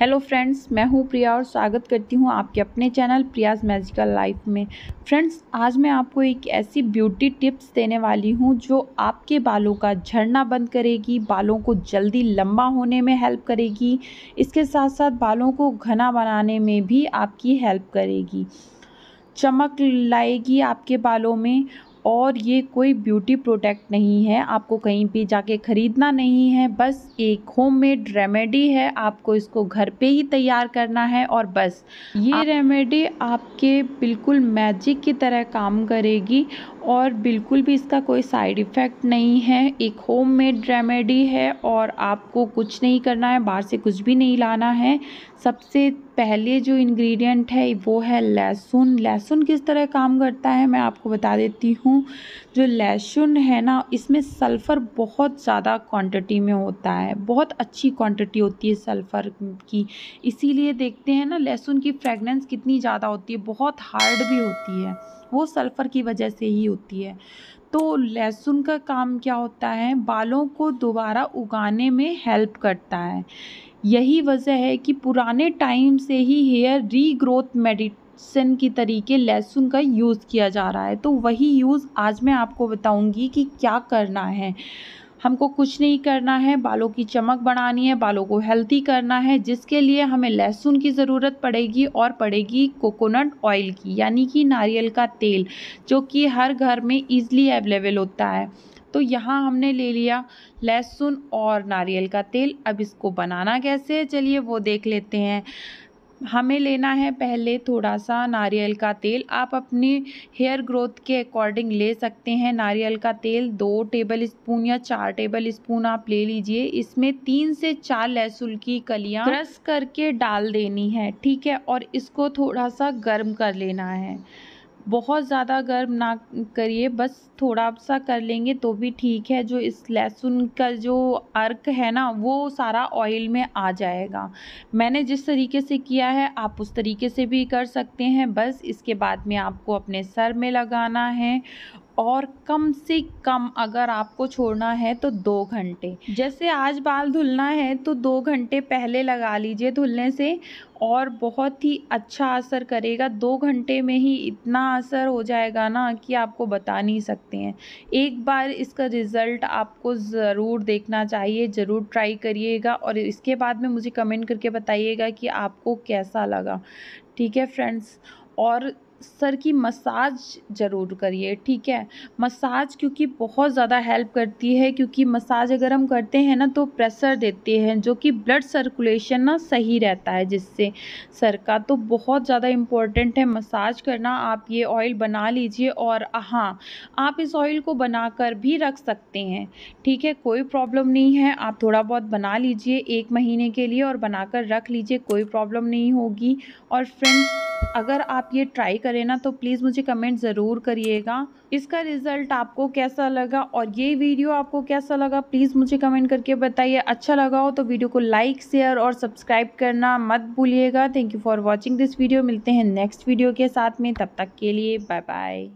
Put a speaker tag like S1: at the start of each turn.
S1: hello friends मैं हूं प्रिया और स्वागत करती हूं आपके अपने चैनल प्रियाज मैजिकल लाइफ में फ्रेंड्स आज मैं आपको एक ऐसी ब्यूटी टिप्स देने वाली हूं जो आपके बालों का झड़ना बंद करेगी बालों को जल्दी लंबा होने में हेल्प करेगी इसके साथ साथ बालों को घना बनाने में भी आपकी हेल्प करेगी चमक लाएगी आपके बालों में और ये कोई ब्यूटी प्रोडक्ट नहीं है आपको कहीं पे जाके ख़रीदना नहीं है बस एक होममेड रेमेडी है आपको इसको घर पे ही तैयार करना है और बस ये आप... रेमेडी आपके बिल्कुल मैजिक की तरह काम करेगी और बिल्कुल भी इसका कोई साइड इफ़ेक्ट नहीं है एक होममेड रेमेडी है और आपको कुछ नहीं करना है बाहर से कुछ भी नहीं लाना है सबसे पहले जो इंग्रेडिएंट है वो है लहसुन लहसुन किस तरह काम करता है मैं आपको बता देती हूँ जो लहसुन है ना इसमें सल्फ़र बहुत ज़्यादा क्वांटिटी में होता है बहुत अच्छी क्वांटिटी होती है सल्फ़र की इसीलिए देखते हैं ना लहसुन की फ्रेगनेंस कितनी ज़्यादा होती है बहुत हार्ड भी होती है वो सल्फ़र की वजह से ही होती है तो लहसुन का काम क्या होता है बालों को दोबारा उगाने में हेल्प करता है यही वजह है कि पुराने टाइम से ही हेयर रीग्रोथ मेडिसिन की तरीके लहसुन का यूज़ किया जा रहा है तो वही यूज़ आज मैं आपको बताऊंगी कि क्या करना है हमको कुछ नहीं करना है बालों की चमक बढ़ानी है बालों को हेल्थी करना है जिसके लिए हमें लहसुन की ज़रूरत पड़ेगी और पड़ेगी कोकोनट ऑयल की यानी कि नारियल का तेल जो कि हर घर में ईज़िली अवेलेबल होता है तो यहाँ हमने ले लिया लहसुन और नारियल का तेल अब इसको बनाना कैसे है चलिए वो देख लेते हैं हमें लेना है पहले थोड़ा सा नारियल का तेल आप अपनी हेयर ग्रोथ के अकॉर्डिंग ले सकते हैं नारियल का तेल दो टेबल स्पून या चार टेबल स्पून आप ले लीजिए इसमें तीन से चार लहसुन की कलियां क्रश करके डाल देनी है ठीक है और इसको थोड़ा सा गर्म कर लेना है बहुत ज़्यादा गर्म ना करिए बस थोड़ा सा कर लेंगे तो भी ठीक है जो इस लहसुन का जो अर्क है ना वो सारा ऑयल में आ जाएगा मैंने जिस तरीके से किया है आप उस तरीके से भी कर सकते हैं बस इसके बाद में आपको अपने सर में लगाना है और कम से कम अगर आपको छोड़ना है तो दो घंटे जैसे आज बाल धुलना है तो दो घंटे पहले लगा लीजिए धुलने से और बहुत ही अच्छा असर करेगा दो घंटे में ही इतना असर हो जाएगा ना कि आपको बता नहीं सकते हैं एक बार इसका रिज़ल्ट आपको ज़रूर देखना चाहिए ज़रूर ट्राई करिएगा और इसके बाद में मुझे कमेंट करके बताइएगा कि आपको कैसा लगा ठीक है फ्रेंड्स और सर की मसाज ज़रूर करिए ठीक है मसाज क्योंकि बहुत ज़्यादा हेल्प करती है क्योंकि मसाज अगर हम करते हैं ना तो प्रेशर देते हैं जो कि ब्लड सर्कुलेशन ना सही रहता है जिससे सर का तो बहुत ज़्यादा इम्पोर्टेंट है मसाज करना आप ये ऑयल बना लीजिए और हाँ आप इस ऑयल को बनाकर भी रख सकते हैं ठीक है कोई प्रॉब्लम नहीं है आप थोड़ा बहुत बना लीजिए एक महीने के लिए और बनाकर रख लीजिए कोई प्रॉब्लम नहीं होगी और फ्रेंड्स अगर आप ये ट्राई करें ना तो प्लीज़ मुझे कमेंट ज़रूर करिएगा इसका रिज़ल्ट आपको कैसा लगा और ये वीडियो आपको कैसा लगा प्लीज़ मुझे कमेंट करके बताइए अच्छा लगा हो तो वीडियो को लाइक शेयर और सब्सक्राइब करना मत भूलिएगा thank you for watching this video मिलते हैं नेक्स्ट वीडियो के साथ में तब तक के लिए बाय बाय